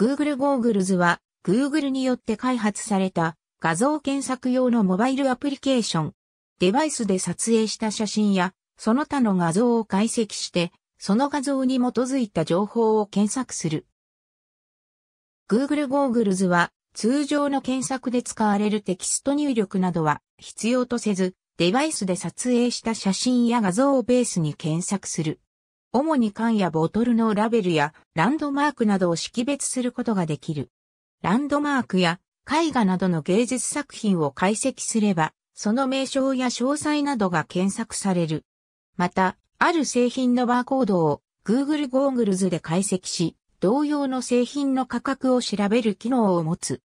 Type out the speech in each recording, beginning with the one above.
Google ゴーグルズは Google によって開発された画像検索用のモバイルアプリケーション。デバイスで撮影した写真やその他の画像を解析してその画像に基づいた情報を検索する。Google ゴーグルズは通常の検索で使われるテキスト入力などは必要とせず、デバイスで撮影した写真や画像をベースに検索する。主に缶やボトルのラベルやランドマークなどを識別することができる。ランドマークや絵画などの芸術作品を解析すれば、その名称や詳細などが検索される。また、ある製品のバーコードを Google ゴーグルズで解析し、同様の製品の価格を調べる機能を持つ。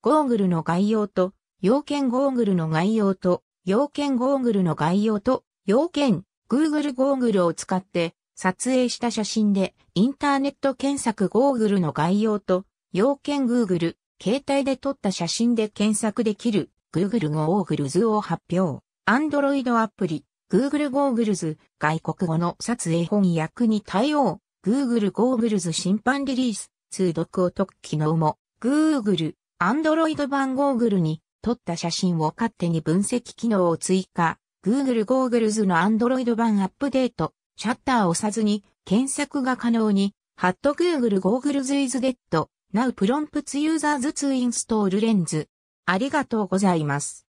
ゴーグルの概要と、要件ゴーグルの概要と、要件ゴーグルの概要と、要件 Google ゴーグルを使って撮影した写真でインターネット検索ゴーグルの概要と要件 Google 携帯で撮った写真で検索できる Google ゴーグルズを発表。Android アプリ Google ゴーグルズ外国語の撮影翻訳に対応 Google ゴーグルズ審判リリース通読を解く機能も Google Android 版ゴーグルに撮った写真を勝手に分析機能を追加。Google Googles の Android 版アップデート、シャッターを押さずに検索が可能に、ハット Google Googles is d e t now prompts users to install レンズ。ありがとうございます。